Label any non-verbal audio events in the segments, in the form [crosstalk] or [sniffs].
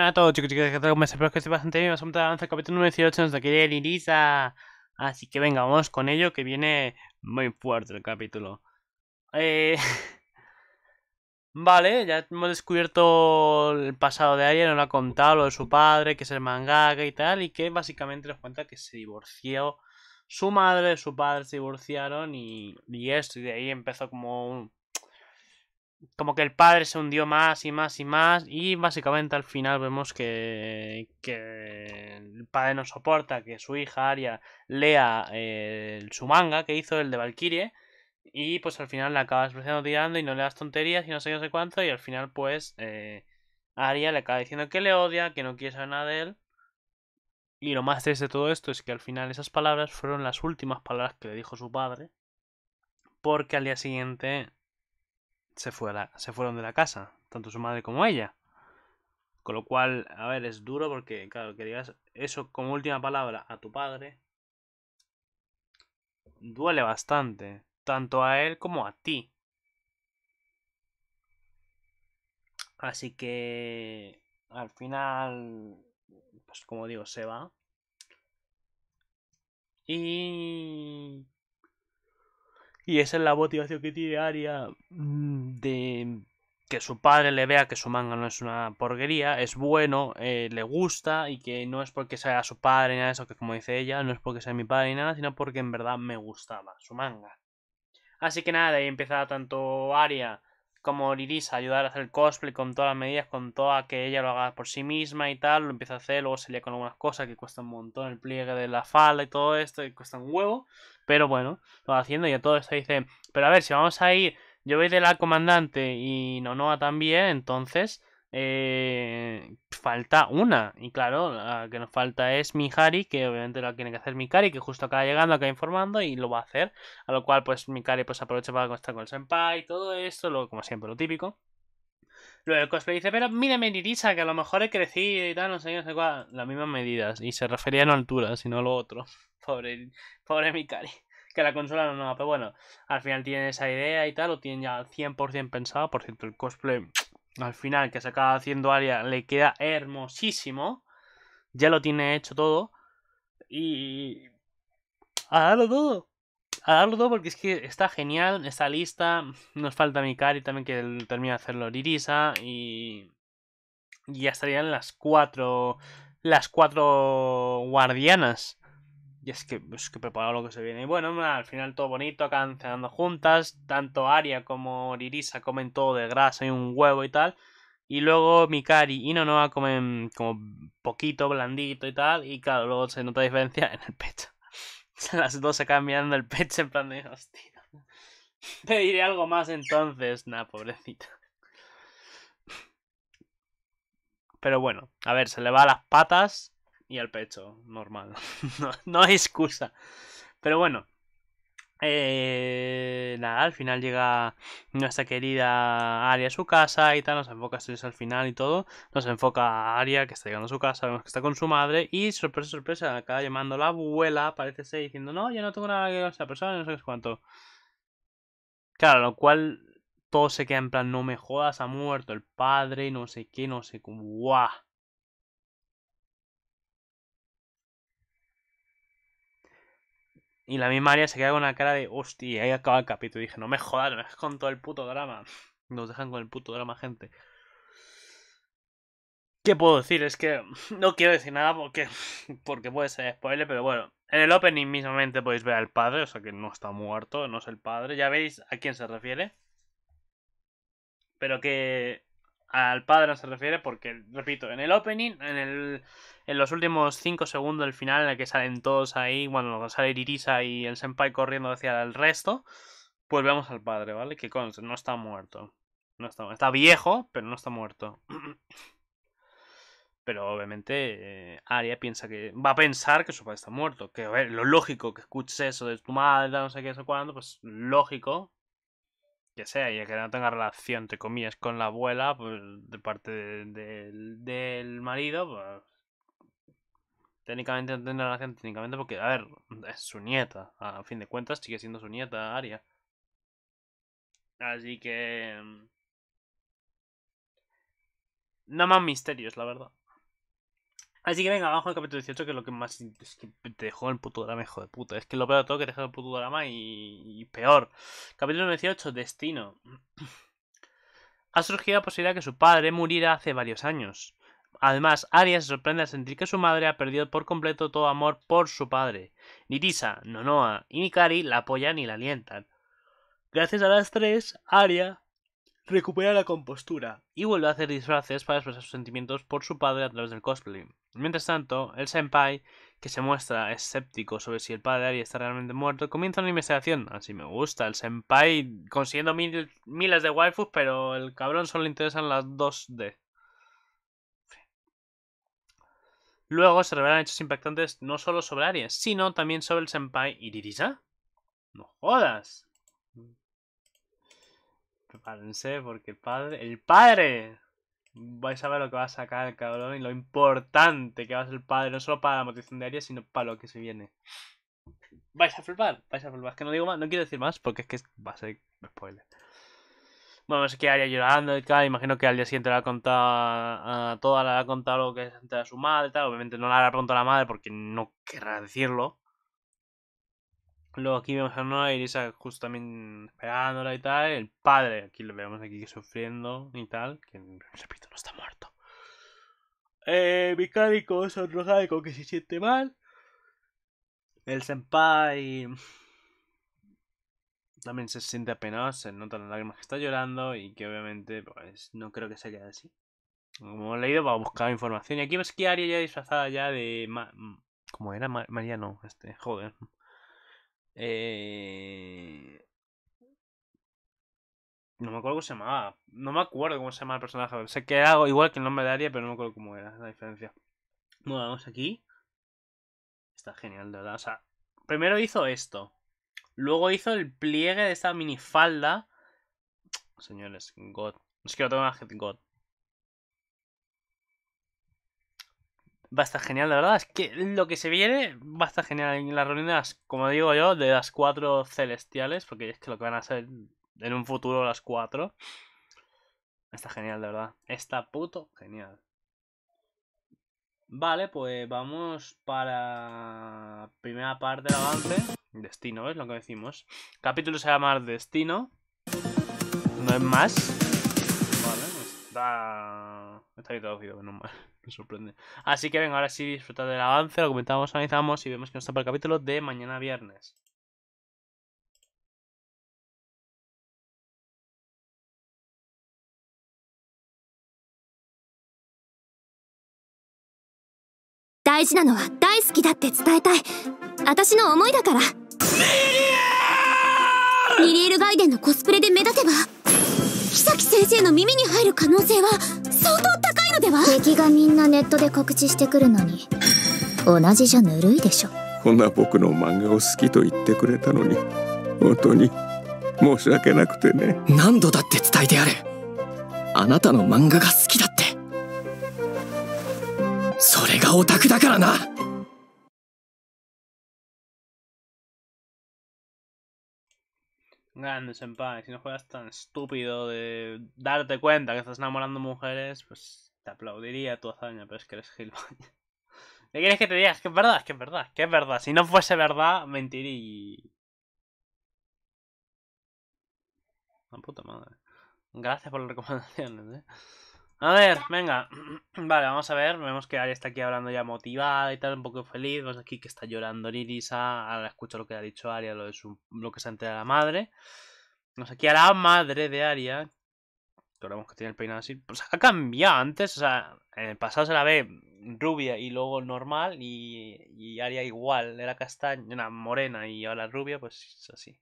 Bueno, a todos chicos, chicas, que tal espero que estéis bastante bien. Vamos a avanzar el capítulo número 18 nos da de Así que venga, vamos con ello, que viene muy fuerte el capítulo. Eh... [laughs] vale, ya hemos descubierto el pasado de Arya, nos lo ha contado, lo de su padre, que es el mangaka y tal, y que básicamente nos cuenta que se divorció. Su madre, su padre se divorciaron y, y esto, y de ahí empezó como un, como que el padre se hundió más y más y más y básicamente al final vemos que, que el padre no soporta que su hija Aria lea eh, su manga que hizo el de Valkyrie y pues al final la acabas tirando y no le das tonterías y no sé qué no sé cuánto y al final pues eh, Aria le acaba diciendo que le odia, que no quiere saber nada de él y lo más triste de todo esto es que al final esas palabras fueron las últimas palabras que le dijo su padre porque al día siguiente se, se fueron de la casa, tanto su madre como ella. Con lo cual, a ver, es duro porque, claro, que digas eso como última palabra a tu padre, duele bastante, tanto a él como a ti. Así que al final, pues como digo, se va. Y y esa es la motivación que tiene Aria mm, de que su padre le vea que su manga no es una porquería, es bueno, eh, le gusta y que no es porque sea su padre ni nada de eso, que como dice ella, no es porque sea mi padre ni nada, sino porque en verdad me gustaba su manga. Así que nada, ahí empieza tanto Aria como Iris a ayudar a hacer el cosplay con todas las medidas, con toda que ella lo haga por sí misma y tal, lo empieza a hacer, luego se con algunas cosas que cuestan un montón, el pliegue de la falda y todo esto, que cuesta un huevo, pero bueno, lo va haciendo y a todo esto dice, pero a ver, si vamos a ir, yo voy de la comandante y Nonoa también, entonces eh, falta una. Y claro, la que nos falta es Mihari, que obviamente la tiene que hacer Mikari, que justo acaba llegando, acaba informando y lo va a hacer. A lo cual, pues Mikari pues, aprovecha para estar con el senpai y todo esto, lo, como siempre, lo típico. Luego el cosplay dice, pero me Nirisa, que a lo mejor he crecido y tal, no sé, no sé cuál. Las mismas medidas. Y se refería no a altura, sino a lo otro. Pobre, pobre Mikari. [laughs] Que la consola no, no pero bueno, al final tiene esa idea y tal, lo tiene ya 100% pensado. Por cierto, el cosplay [tsk] al final que se acaba haciendo Aria le queda hermosísimo. Ya lo tiene hecho todo. Y. A darlo todo. A darlo todo porque es que está genial, está lista. [sniffs] Nos falta Mikari también que termina de hacerlo Irisa. Y. Y ya estarían las cuatro. Las cuatro guardianas y es que, es que preparado lo que se viene. Y bueno, al final todo bonito, acá cenando juntas. Tanto Aria como Lirisa comen todo de grasa y un huevo y tal. Y luego Mikari y Nonoa comen como poquito, blandito y tal. Y claro, luego se nota diferencia en el pecho. [laughs] Las dos se acaban mirando el pecho en plan de hostia. [laughs] Te diré algo más entonces. Nah, pobrecita. Pero bueno, a ver, se le va a las patas y al pecho, normal. [laughs] no, hay excusa. Pero bueno. Eh, nada, al final llega nuestra querida Aria a su casa y tal, nos enfoca a al final y todo, nos enfoca a Aria que está llegando a su casa, vemos que está con su madre y sorpresa, sorpresa, acaba llamando la abuela, parece ser, diciendo, no, yo no tengo nada que ver con esa persona, no sé cuánto. Claro, lo cual todo se queda en plan, no me jodas, ha muerto el padre, no sé qué, no sé, cómo, guau. Y la misma Aria se queda con la cara de, hostia, ahí acaba el capítulo. Y dije, no me jodas, me es con todo el puto drama. [laughs] Nos dejan con el puto drama, gente. ¿Qué puedo decir? Es que no quiero decir nada porque, [laughs] porque puede ser spoiler, pero bueno. En el opening mismamente podéis ver al padre, o sea que no está muerto, no es el padre. Ya veis a quién se refiere. Pero que al padre no se refiere porque, repito, en el opening, en, el, en los últimos 5 segundos del final, en el que salen todos ahí, cuando sale Irisa y el senpai corriendo hacia el resto, pues vemos al padre, ¿vale? Que no está muerto. No está, viejo, pero no está muerto. [clears throat] Pero obviamente eh, Aria piensa que va a pensar que su padre está muerto. Que ver, lo lógico que escuches eso de tu madre, no sé qué, eso cuándo, pues lógico, que sea, y que no tenga relación, entre comillas, con la abuela, pues de parte del marido, pues técnicamente no tiene relación, técnicamente porque, a ver, es su nieta, a fin de cuentas sigue siendo su nieta, Aria. Así que... Mm, nada más misterios, la verdad. Así que venga, abajo con el capítulo 18, que es lo que más te dejó el puto drama, hijo de puta. Es que lo peor de todo que te dejó el puto drama y, peor. Capítulo 18, Destino. [clears throat] ha surgido la posibilidad que su padre muriera hace varios años. Además, Aria se sorprende al sentir que su madre ha perdido por completo todo amor por su padre. Ni Tisa, Nonoa y Nikari la apoyan y la alientan. Gracias a las tres, Aria recupera la compostura y vuelve a hacer disfraces para expresar sus sentimientos por su padre a través del cosplay. Mientras tanto, el senpai, que se muestra escéptico sobre si el padre de Ari está realmente muerto, comienza una investigación. Así me gusta, el senpai consiguiendo mil, miles de waifus, pero el cabrón solo le interesan las 2D. Luego se revelan hechos impactantes no solo sobre Aries, sino también sobre el senpai Dirisa. ¡No jodas! prepárense porque padre, el padre, vais a ver lo que va a sacar el cabrón y lo importante que va a ser el padre, no solo para la motivación de Aria sino para lo que se viene. Vais a flipar, vais a flipar. Es que no digo más, no quiero decir más porque es que va a ser spoiler. Bueno, sé que Aria llorando y tal, imagino que al día siguiente le ha contado a toda, le ha contado lo que es ante su madre y tal. Obviamente no le hará pronto a la madre porque no querrá decirlo. Luego aquí vemos a Nora y Elisa justo también esperándola y tal. El padre, aquí lo vemos aquí sufriendo y tal. Que repito, no está muerto. Eh, otro sonrojado con que se siente mal. El senpai también se siente apenado, se nota las lágrimas que está llorando y que obviamente pues no creo que se quede así. Como hemos leído, va a buscar información. Y aquí ves que Aria ya disfrazada ya de... Como ¿Cómo era? Mariano, este, joder. Eh, no me acuerdo cómo se llamaba. No me acuerdo cómo se llama el personaje. Sé que hago igual que el nombre de Aria, pero no me acuerdo cómo era la diferencia. Bueno, vamos aquí. Está genial, de verdad. O sea, primero hizo esto. Luego hizo el pliegue de esta minifalda. Señores, God. Es que no tengo más God. va a estar genial, la verdad. Es que lo que se viene va a estar genial en las reuniones, como digo yo, de las cuatro celestiales, porque es que lo que van a ser en un futuro las cuatro. Está genial, de verdad. Está puto genial. Vale, pues vamos para primera parte del avance. Destino, es lo que decimos? capítulo se llama Destino. No es más. Vale, pues está... Está bien traducido, no mal. me sorprende. Así que venga, ahora sí, disfrutad del avance, lo comentamos, analizamos y vemos que nos está para el capítulo de mañana viernes. ミリエルガイデンのコスプレで目立てばキサキ先生の耳に入る可能性は相当高いでは敵がみんなネットで告知してくるのに同じじゃぬるいでしょこんな僕の漫画を好きと言ってくれたのに本当に申し訳なくてね何度だって伝えてやるあなたの漫画が好きだってそれがオタクだからな Grande, senpai. Si no u e a s tan estúpido de darte cuenta que estás enamorando mujeres, pues Te aplaudiría tu hazaña, pero es que eres Gilman. ¿Qué quieres que te digas que es verdad, que es verdad, que es verdad. Si no fuese verdad, mentiría y... La puta madre. Gracias por las recomendaciones, eh. A ver, venga. [clears throat] Vale, vamos a ver. Vemos que Aria está aquí hablando ya motivada y tal, un poco feliz. Vemos aquí que está llorando Nirisa. Ah, ahora escucho lo que ha dicho Aria, lo, de su, lo que se entera la madre. Vemos aquí a la madre de Aria, que que tiene el peinado así, pues ha cambiado antes, o sea, en el pasado se la ve rubia y luego normal y, y Aria igual, era castaña, una morena y ahora rubia, pues es así.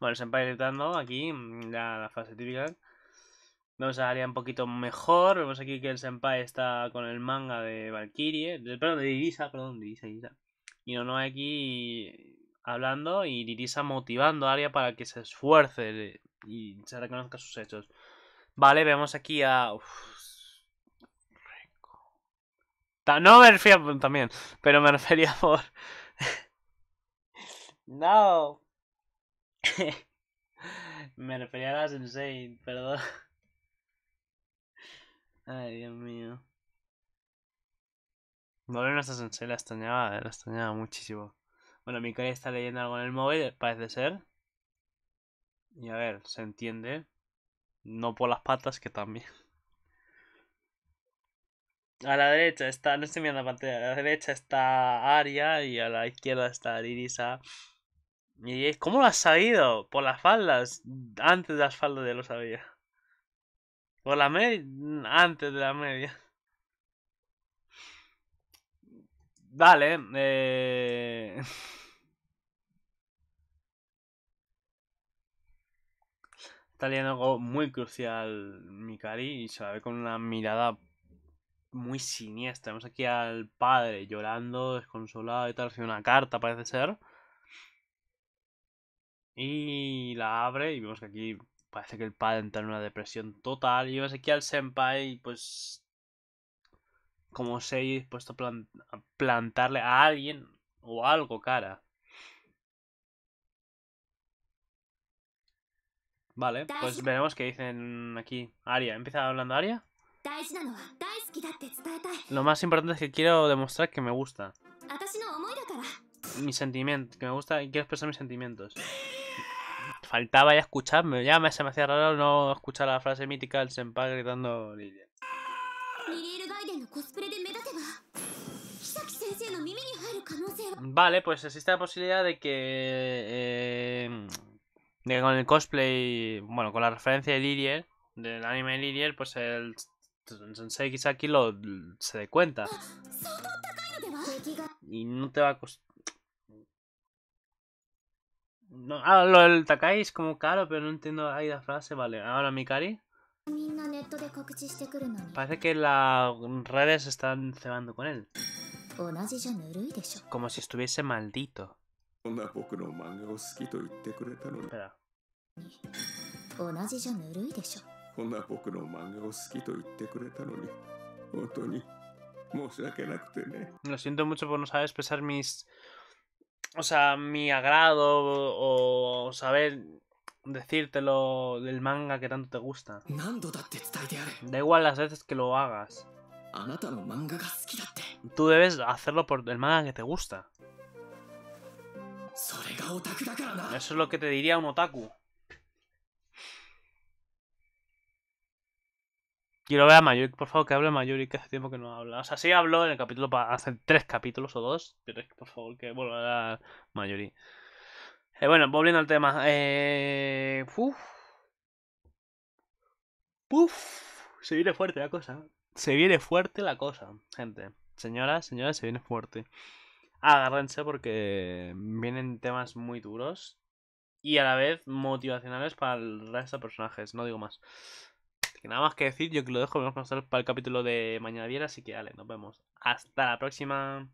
Bueno, Senpai gritando aquí, mm, ya la fase típica. Vemos a Aria un poquito mejor, vemos aquí que el Senpai está con el manga de Valkyrie, perdón, de Irisa, perdón, de Irisa. Y no, no aquí hablando y Irisa motivando a Aria para que se esfuerce y se reconozca sus hechos. Vale, vemos aquí a... No me refería también, pero me refería [laughs] por... no. [laughs] me refería a la Sensei, perdón. Ay, Dios mío. no a esta Sensei la extrañaba, la extrañaba muchísimo. Bueno, Mikari está leyendo algo en el móvil, parece ser. Y a ver, se entiende. No por las patas, que también. A la derecha está, no estoy mirando la pantalla, a la derecha está Aria y a la izquierda está Irisa. ¿Y cómo lo has sabido? Por las faldas. Antes de las faldas ya lo sabía. Por la media. Antes de la media. Vale. Eh... [laughs] está liando algo muy crucial Mikari y se la ve con una mirada muy siniestra. Vemos aquí al padre llorando, desconsolado y tal, recibe una carta parece ser. Y la abre y vemos que aquí parece que el padre entra en una depresión total. Y vemos aquí al senpai, pues... Como se dispuesto a, a plantarle a alguien o algo cara. Vale, pues veremos qué dicen aquí. Aria, ¿empieza hablando Aria? Lo más importante es que quiero demostrar que me gusta. Mi sentimiento, que me gusta y quiero expresar mis sentimientos. Faltaba ya escucharme, ya me, se me hacía raro no escuchar la frase mítica del senpai gritando Vale, pues existe la posibilidad de que... Eh, de con el cosplay, bueno, con la referencia de Lirier, del anime Lirier, pues el Sensei Kisaki lo, se dé cuenta. Y no te va a costar. No, ah, lo del Takai es como caro, pero no entiendo ahí la frase, vale. Ahora Mikari. Parece que las redes están cebando con él. Como si estuviese maldito. Lo siento mucho por no saber expresar mis. O sea, mi agrado o saber decírtelo del manga que tanto te gusta. Da igual las veces que lo hagas. Tú debes hacerlo por el manga que te gusta. Eso es lo que te diría un otaku. Quiero ver a Mayuri, por favor, que hable Mayuri, que hace tiempo que no habla. O sea, sí habló en el capítulo, hace tres capítulos o dos, pero es que por favor que vuelva a Mayuri. Eh, bueno, volviendo al tema. Eh... Se viene fuerte la cosa. Se viene fuerte la cosa, gente. Señoras, señores, se viene fuerte agárrense porque vienen temas muy duros y a la vez motivacionales para el resto de personajes, no digo más. nada más que decir, yo que lo dejo, vamos a pasar para el capítulo de mañana viernes, así que vale, nos vemos. Hasta la próxima.